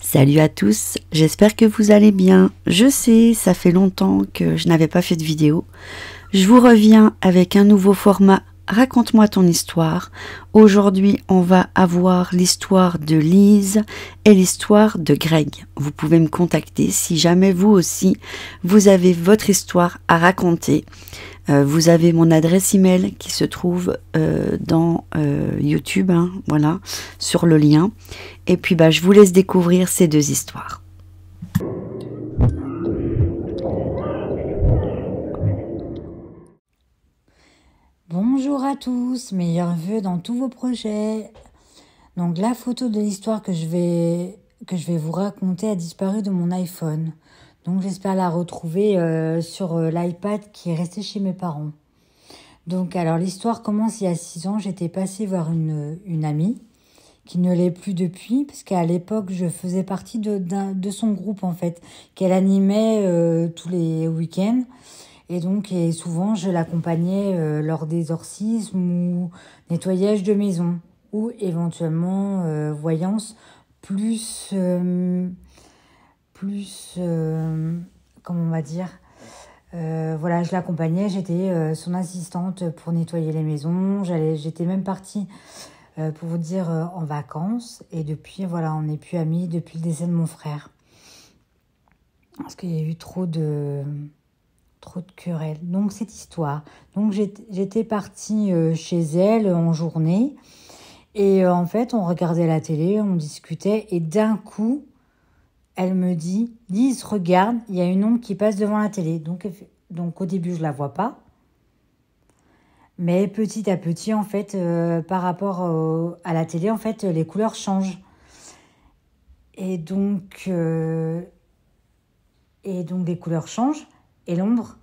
Salut à tous, j'espère que vous allez bien. Je sais, ça fait longtemps que je n'avais pas fait de vidéo. Je vous reviens avec un nouveau format raconte-moi ton histoire. Aujourd'hui, on va avoir l'histoire de Lise et l'histoire de Greg. Vous pouvez me contacter si jamais vous aussi, vous avez votre histoire à raconter. Euh, vous avez mon adresse email qui se trouve euh, dans euh, YouTube, hein, voilà, sur le lien. Et puis, bah, je vous laisse découvrir ces deux histoires. Bonjour à tous, meilleurs vœux dans tous vos projets. Donc la photo de l'histoire que je vais que je vais vous raconter a disparu de mon iPhone. Donc j'espère la retrouver euh, sur euh, l'iPad qui est resté chez mes parents. Donc alors l'histoire commence il y a 6 ans, j'étais passée voir une, amie qui ne l'est plus depuis, parce qu'à l'époque, je faisais partie de, de son groupe, en fait, qu'elle animait euh, tous les week-ends. Et donc, souvent, je l'accompagnais euh, lors des orcismes ou nettoyage de maison ou éventuellement euh, voyance plus euh, plus comment on va dire voilà je l'accompagnais j'étais son assistante pour nettoyer les maisons j'allais j'étais même partie pour vous dire en vacances et depuis voilà on n'est plus amis depuis le décès de mon frère parce qu'il y a eu trop de trop de querelles. Donc cette histoire. Donc j'étais partie euh, chez elle euh, en journée et euh, en fait on regardait la télé, on discutait et d'un coup elle me dit Lise regarde, il y a une ombre qui passe devant la télé. Donc donc au début je la vois pas. Mais petit à petit, en fait, par rapport à la télé, en fait, les couleurs changent. Et donc, et donc les couleurs changent. Et l'ombre,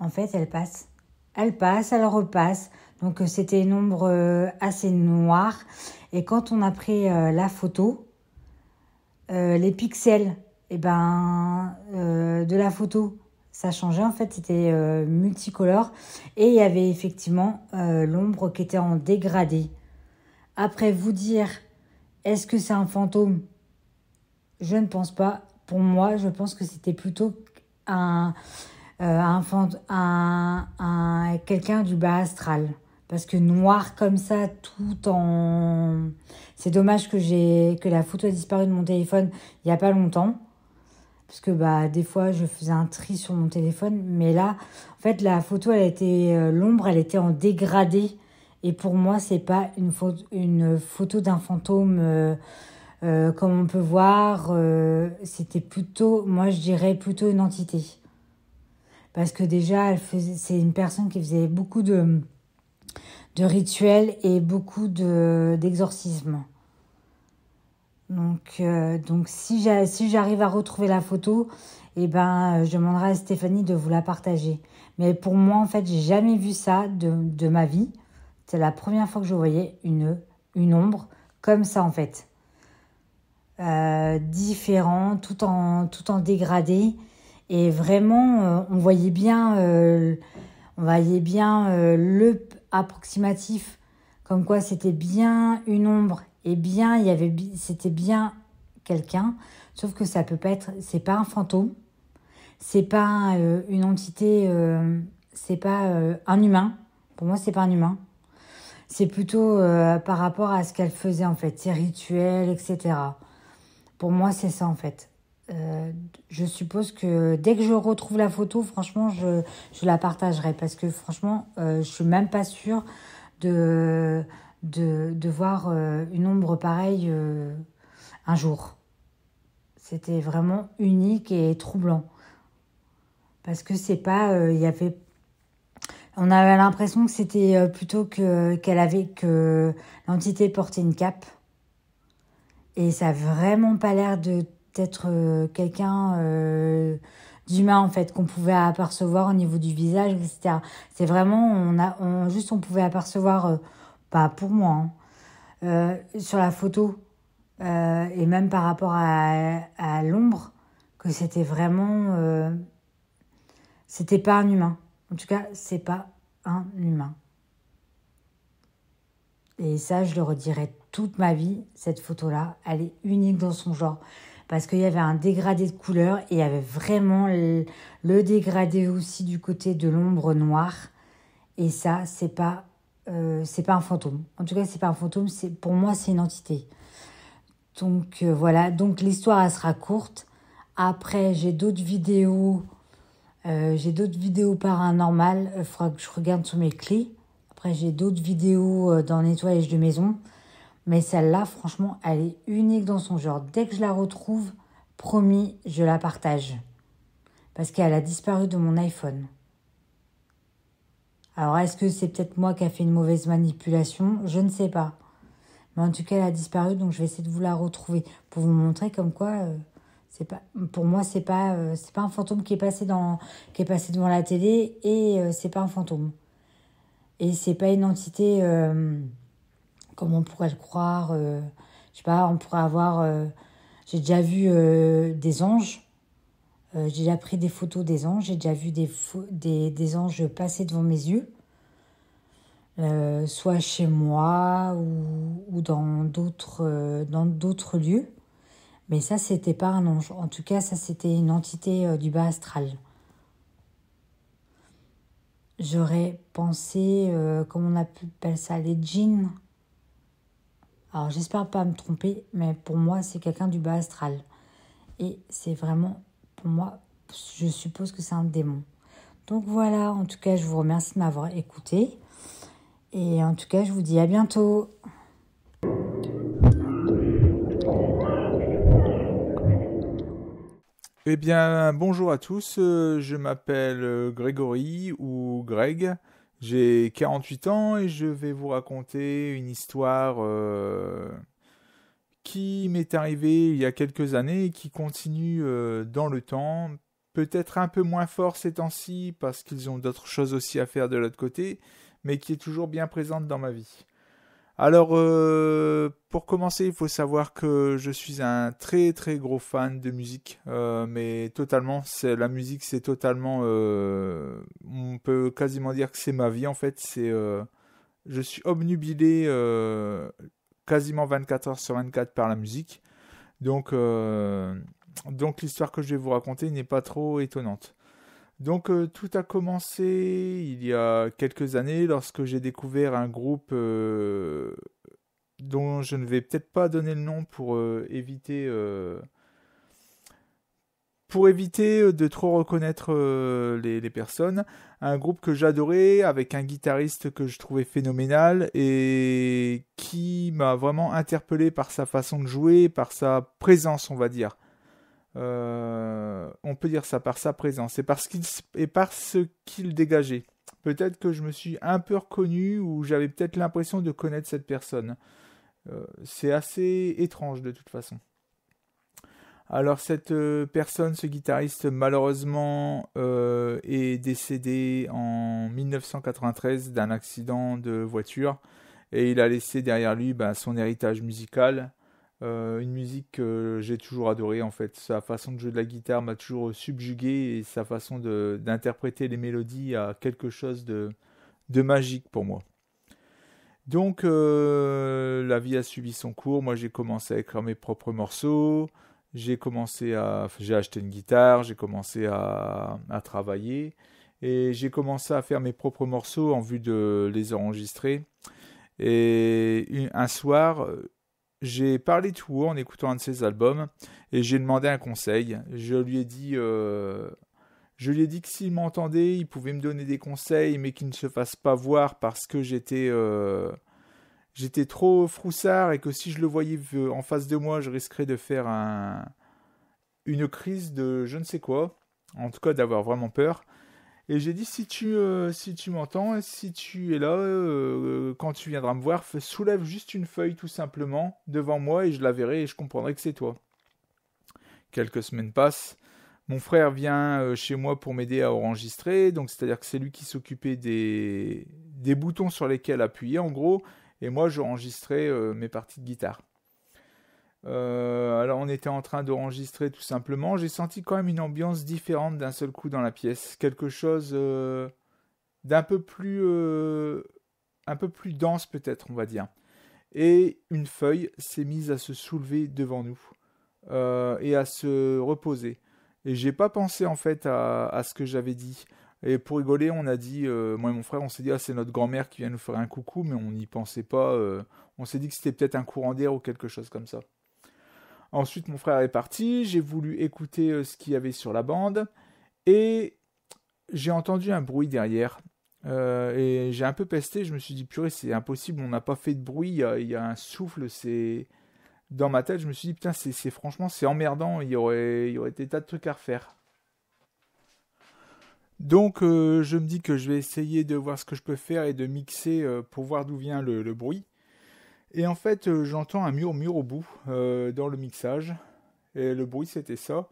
en fait, elle passe. Elle passe, elle repasse. Donc euh, c'était une ombre euh, assez noire. Et quand on a pris euh, la photo, les pixels et eh ben, de la photo, ça changeait. En fait, c'était multicolore. Et il y avait effectivement l'ombre qui était en dégradé. Après, vous dire, est-ce que c'est un fantôme Je ne pense pas. Pour moi, je pense que c'était plutôt un, euh, un, un, quelqu'un du bas astral. Parce que noir comme ça, tout en... C'est dommage que, que la photo a disparu de mon téléphone il n'y a pas longtemps. Parce que bah, des fois, je faisais un tri sur mon téléphone. Mais là, en fait, la photo, elle était... Euh, l'ombre, elle était en dégradé. Et pour moi, c'est pas une, une photo d'un fantôme... Euh, euh, comme on peut voir, euh, c'était plutôt, moi je dirais plutôt une entité. Parce que déjà, c'est une personne qui faisait beaucoup de, de rituels et beaucoup d'exorcismes. donc, euh, si j'arrive à retrouver la photo, eh ben, je demanderai à Stéphanie de vous la partager. Mais pour moi, en fait, j'ai jamais vu ça de, de ma vie. C'est la première fois que je voyais une, une ombre comme ça, en fait. Euh, différent, différents, tout en, tout en dégradé. Et vraiment, euh, on voyait bien, euh, on voyait bien le approximatif, comme quoi c'était bien une ombre et bien il y avait, c'était bien quelqu'un. Sauf que ça peut pas être, c'est pas un fantôme, c'est pas une entité, c'est pas un humain. Pour moi, c'est pas un humain. C'est plutôt par rapport à ce qu'elle faisait en fait, ses rituels, etc. Pour moi, c'est ça en fait. Euh, je suppose que dès que je retrouve la photo, franchement, je, la partagerai parce que franchement, je euh, je suis même pas sûre de, de, voir euh, une ombre pareille un jour. C'était vraiment unique et troublant parce que c'est pas, il y avait, on avait l'impression que c'était plutôt que qu'elle avait que l'entité portait une cape. Et ça n'a vraiment pas l'air d'être euh, quelqu'un euh, d'humain en fait qu'on pouvait apercevoir au niveau du visage etc c'est vraiment on a on, juste on pouvait apercevoir pas euh, bah, pour moi hein, sur la photo et même par rapport à l'ombre que c'était vraiment c'était pas un humain en tout cas c'est pas un humain et ça, je le redirai toute ma vie, cette photo-là. Elle est unique dans son genre. Parce qu'il y avait un dégradé de couleur et il y avait vraiment le, dégradé aussi du côté de l'ombre noire. Et ça, c'est pas, euh, c'est pas un fantôme. En tout cas, c'est pas un fantôme. C'est, pour moi, c'est une entité. Donc euh, voilà. Donc l'histoire, elle sera courte. Après, j'ai d'autres vidéos. Euh, j'ai d'autres vidéos paranormales. Il faudra que je regarde sur mes clés. Après, j'ai d'autres vidéos euh, dans nettoyage de maison. Mais celle-là, franchement, elle est unique dans son genre. Dès que je la retrouve, promis, je la partage. Parce qu'elle a disparu de mon iPhone. Alors, est-ce que c'est peut-être moi qui a fait une mauvaise manipulation Je ne sais pas. Mais en tout cas, elle a disparu, donc je vais essayer de vous la retrouver pour vous montrer comme quoi. Euh, c'est pas, pour moi, c'est pas, euh, c'est pas un fantôme qui est passé dans, qui est passé devant la télé et c'est pas un fantôme. Et c'est pas une entité euh, comme on pourrait le croire. Euh, je sais pas, on pourrait avoir. Euh, j'ai déjà vu des anges. j'ai déjà pris des photos des anges. J'ai déjà vu des, des, des, anges passer devant mes yeux. soit chez moi ou, ou dans d'autres dans d'autres lieux. Mais ça, c'était pas un ange. En tout cas, ça, c'était une entité du bas astral. J'aurais pensé, euh, comme on appelle ça, les jeans. Alors j'espère pas me tromper, mais pour moi c'est quelqu'un du bas astral. Et c'est vraiment, pour moi, je suppose que c'est un démon. Donc voilà, en tout cas je vous remercie de m'avoir écouté. Et en tout cas je vous dis à bientôt. Eh bien, bonjour à tous, euh, je m'appelle euh, Grégory ou Greg, j'ai 48 ans et je vais vous raconter une histoire euh, qui m'est arrivée il y a quelques années et qui continue dans le temps, peut-être un peu moins fort ces temps-ci parce qu'ils ont d'autres choses aussi à faire de l'autre côté, mais qui est toujours bien présente dans ma vie. Alors, euh, pour commencer, il faut savoir que je suis un très très gros fan de musique, euh, mais totalement, c'est la musique, c'est totalement, euh, on peut quasiment dire que c'est ma vie en fait. C'est, je suis obnubilé quasiment 24 heures sur 24 par la musique, donc donc l'histoire que je vais vous raconter n'est pas trop étonnante. Donc euh, tout a commencé il y a quelques années lorsque j'ai découvert un groupe euh, dont je ne vais peut-être pas donner le nom pour euh, éviter pour éviter de trop reconnaître les, les, personnes. Un groupe que j'adorais avec un guitariste que je trouvais phénoménal et qui m'a vraiment interpellé par sa façon de jouer, par sa présence on va dire. Euh, on peut dire ça par sa présence et par ce qu'il dégageait. Peut-être que je me suis un peu reconnu ou j'avais peut-être l'impression de connaître cette personne. Euh, c'est assez étrange de toute façon. Alors cette euh, personne, ce guitariste, malheureusement est décédé en 1993 d'un accident de voiture et il a laissé derrière lui bah, son héritage musical euh, une musique que j'ai toujours adorée en fait. Sa façon de jouer de la guitare m'a toujours subjugué et sa façon d'interpréter les mélodies a quelque chose de, de magique pour moi. Donc euh, la vie a suivi son cours. Moi j'ai commencé à écrire mes propres morceaux. J'ai commencé à, j'ai acheté une guitare, j'ai commencé à, à travailler et j'ai commencé à faire mes propres morceaux en vue de les enregistrer. Et un soir, j'ai parlé tout haut en écoutant un de ses albums et j'ai demandé un conseil. Je lui ai dit, euh, je lui ai dit que s'il m'entendait, il pouvait me donner des conseils, mais qu'il ne se fasse pas voir parce que j'étais, euh, j'étais trop froussard et que si je le voyais en face de moi, je risquerais de faire un, une crise de je ne sais quoi, en tout cas d'avoir vraiment peur. Et j'ai dit si tu, euh, si tu m'entends, si tu es là, euh, euh, quand tu viendras me voir, soulève juste une feuille tout simplement devant moi et je la verrai et je comprendrai que c'est toi. Quelques semaines passent. Mon frère vient chez moi pour m'aider à enregistrer, donc c'est-à-dire que c'est lui qui s'occupait des... des boutons sur lesquels appuyer en gros, et moi j'enregistrais mes parties de guitare. Euh, alors on était en train d'enregistrer tout simplement. J'ai senti quand même une ambiance différente d'un seul coup dans la pièce. Quelque chose euh, d'un peu plus... Euh, un peu plus dense peut-être, on va dire. Et une feuille s'est mise à se soulever devant nous et à se reposer. Et j'ai pas pensé en fait à, ce que j'avais dit. Et pour rigoler, on a dit, moi et mon frère, on s'est dit, ah, c'est notre grand-mère qui vient nous faire un coucou, mais on n'y pensait pas. on s'est dit que c'était peut-être un courant d'air ou quelque chose comme ça. Ensuite, mon frère est parti, j'ai voulu écouter euh, ce qu'il y avait sur la bande, et j'ai entendu un bruit derrière. Euh, et j'ai un peu pesté, je me suis dit, purée, c'est impossible, on n'a pas fait de bruit, il y, a, un souffle, c'est. Dans ma tête, je me suis dit, putain, c'est franchement, c'est emmerdant, il y, aurait, il y aurait des tas de trucs à refaire. Donc, euh, je me dis que je vais essayer de voir ce que je peux faire et de mixer pour voir d'où vient le bruit. Et en fait, euh, j'entends un murmure au bout euh, dans le mixage. Et le bruit, c'était ça.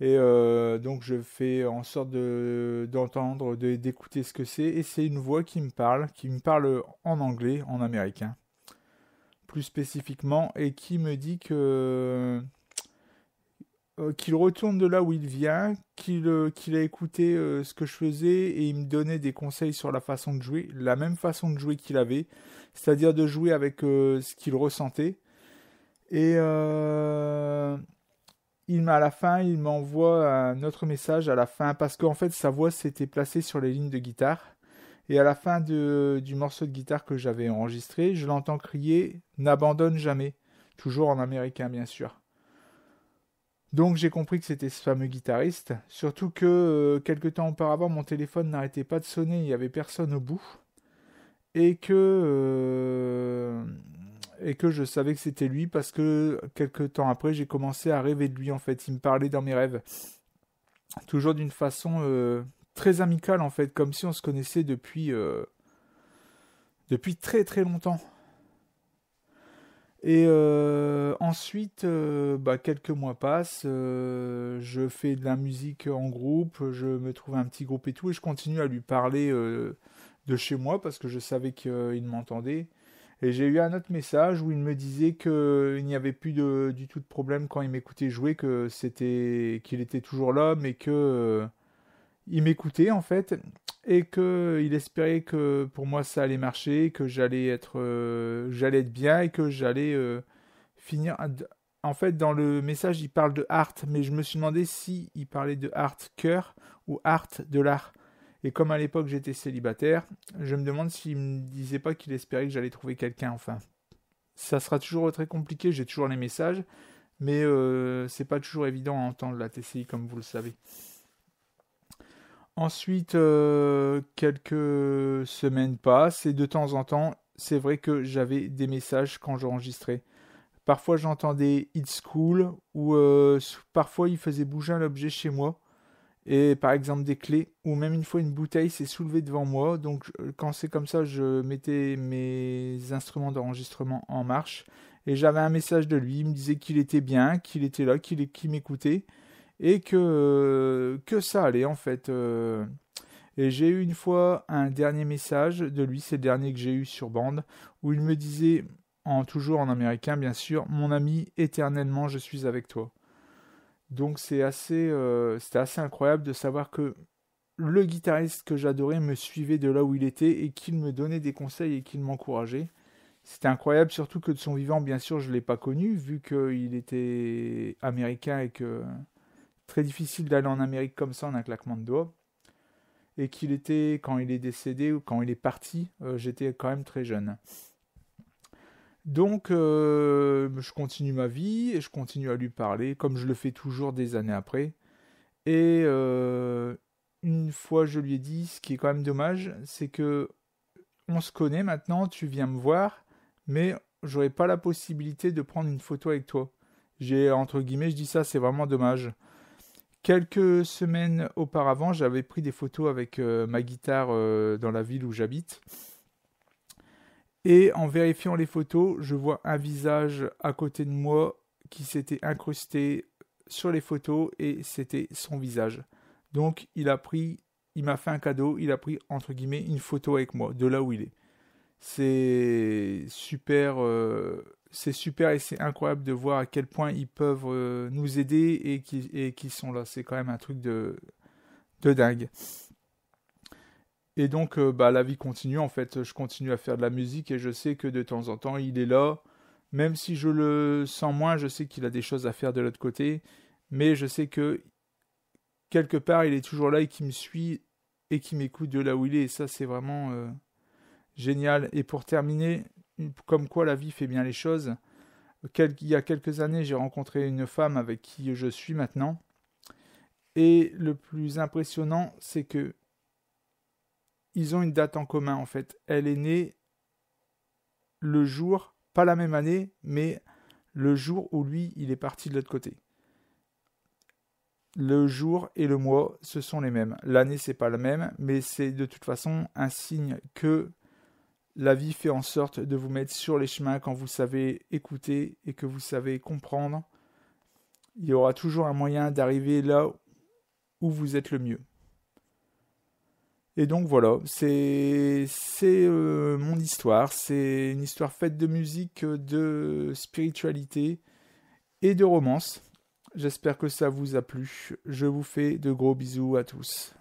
Et euh, donc je fais en sorte d'entendre, de, d'écouter ce que c'est. Et c'est une voix qui me parle, qui me parle en anglais, en américain, plus spécifiquement, et qui me dit que euh, qu'il retourne de là où il vient, qu'il euh, a écouté euh, ce que je faisais et il me donnait des conseils sur la façon de jouer, la même façon de jouer qu'il avait, c'est-à-dire de jouer avec ce qu'il ressentait. Et il à la fin, il m'envoie un autre message à la fin parce qu'en fait sa voix s'était placée sur les lignes de guitare. Et à la fin du morceau de guitare que j'avais enregistré, je l'entends crier N'abandonne jamais, toujours en américain bien sûr. Donc j'ai compris que c'était ce fameux guitariste, surtout que euh, quelque temps auparavant mon téléphone n'arrêtait pas de sonner, il n'y avait personne au bout, et que, euh, et que je savais que c'était lui parce que quelque temps après j'ai commencé à rêver de lui en fait, il me parlait dans mes rêves, toujours d'une façon euh, très amicale en fait, comme si on se connaissait depuis, depuis très très longtemps. Et euh, ensuite, euh, bah, quelques mois passent, euh, je fais de la musique en groupe, je me trouve un petit groupe et tout, et je continue à lui parler de chez moi parce que je savais qu'il m'entendait. Et j'ai eu un autre message où il me disait qu'il n'y avait plus du tout de problème quand il m'écoutait jouer, que c'était qu'il était toujours là, mais que il m'écoutait en fait et que il espérait que pour moi ça allait marcher, que j'allais être euh, j'allais bien et que j'allais euh, finir en fait dans le message il parle de art mais je me suis demandé si il parlait de art cœur ou art de l'art. Et comme à l'époque j'étais célibataire, je me demande s'il me disait pas qu'il espérait que j'allais trouver quelqu'un enfin. Ça sera toujours très compliqué, j'ai toujours les messages mais euh, c'est pas toujours évident à entendre la TCI comme vous le savez. Ensuite, euh, quelques semaines passent et de temps en temps, c'est vrai que j'avais des messages quand j'enregistrais. Parfois j'entendais It's Cool ou euh, parfois il faisait bouger un objet chez moi. Et par exemple des clés ou même une fois une bouteille s'est soulevée devant moi. Donc quand c'est comme ça, je mettais mes instruments d'enregistrement en marche et j'avais un message de lui. Il me disait qu'il était bien, qu'il était là, qu'il m'écoutait et que, euh, que ça allait en fait. Euh. Et j'ai eu une fois un dernier message de lui, c'est le dernier que j'ai eu sur bande, où il me disait, en toujours en américain bien sûr, mon ami, éternellement je suis avec toi. Donc c'est assez, euh, c'était assez incroyable de savoir que le guitariste que j'adorais me suivait de là où il était et qu'il me donnait des conseils et qu'il m'encourageait. C'était incroyable, surtout que de son vivant, bien sûr, je ne l'ai pas connu, vu qu'il était américain et que très difficile d'aller en Amérique comme ça en un claquement de doigts. Et qu'il était, quand il est décédé ou quand il est parti, euh, j'étais quand même très jeune. Donc, euh, je continue ma vie et je continue à lui parler, comme je le fais toujours des années après. Et euh, une fois, je lui ai dit, ce qui est quand même dommage, c'est que on se connaît maintenant, tu viens me voir, mais j'aurais pas la possibilité de prendre une photo avec toi. J'ai entre guillemets, je dis ça, c'est vraiment dommage. Quelques semaines auparavant, j'avais pris des photos avec euh, ma guitare euh, dans la ville où j'habite. Et en vérifiant les photos, je vois un visage à côté de moi qui s'était incrusté sur les photos et c'était son visage. Donc il a pris, il m'a fait un cadeau, il a pris entre guillemets une photo avec moi, de là où il est. C'est super euh, c'est super et c'est incroyable de voir à quel point ils peuvent euh, nous aider et qui sont là. C'est quand même un truc de, de dingue. Et donc, euh, bah, la vie continue en fait. Je continue à faire de la musique et je sais que de temps en temps, il est là. Même si je le sens moins, je sais qu'il a des choses à faire de l'autre côté. Mais je sais que quelque part, il est toujours là et qui me suit et qui m'écoute de là où il est. Et ça, c'est vraiment euh, génial. Et pour terminer, comme quoi la vie fait bien les choses. il y a quelques années, j'ai rencontré une femme avec qui je suis maintenant. Et le plus impressionnant, c'est que ils ont une date en commun en fait. Elle est née le jour, pas la même année, mais le jour où lui, il est parti de l'autre côté. Le jour et le mois, ce sont les mêmes. L'année, c'est pas la même, mais c'est de toute façon un signe que la vie fait en sorte de vous mettre sur les chemins quand vous savez écouter et que vous savez comprendre. Il y aura toujours un moyen d'arriver là où vous êtes le mieux. Et donc voilà, c'est euh, mon histoire, c'est une histoire faite de musique, de spiritualité et de romance. J'espère que ça vous a plu. Je vous fais de gros bisous à tous.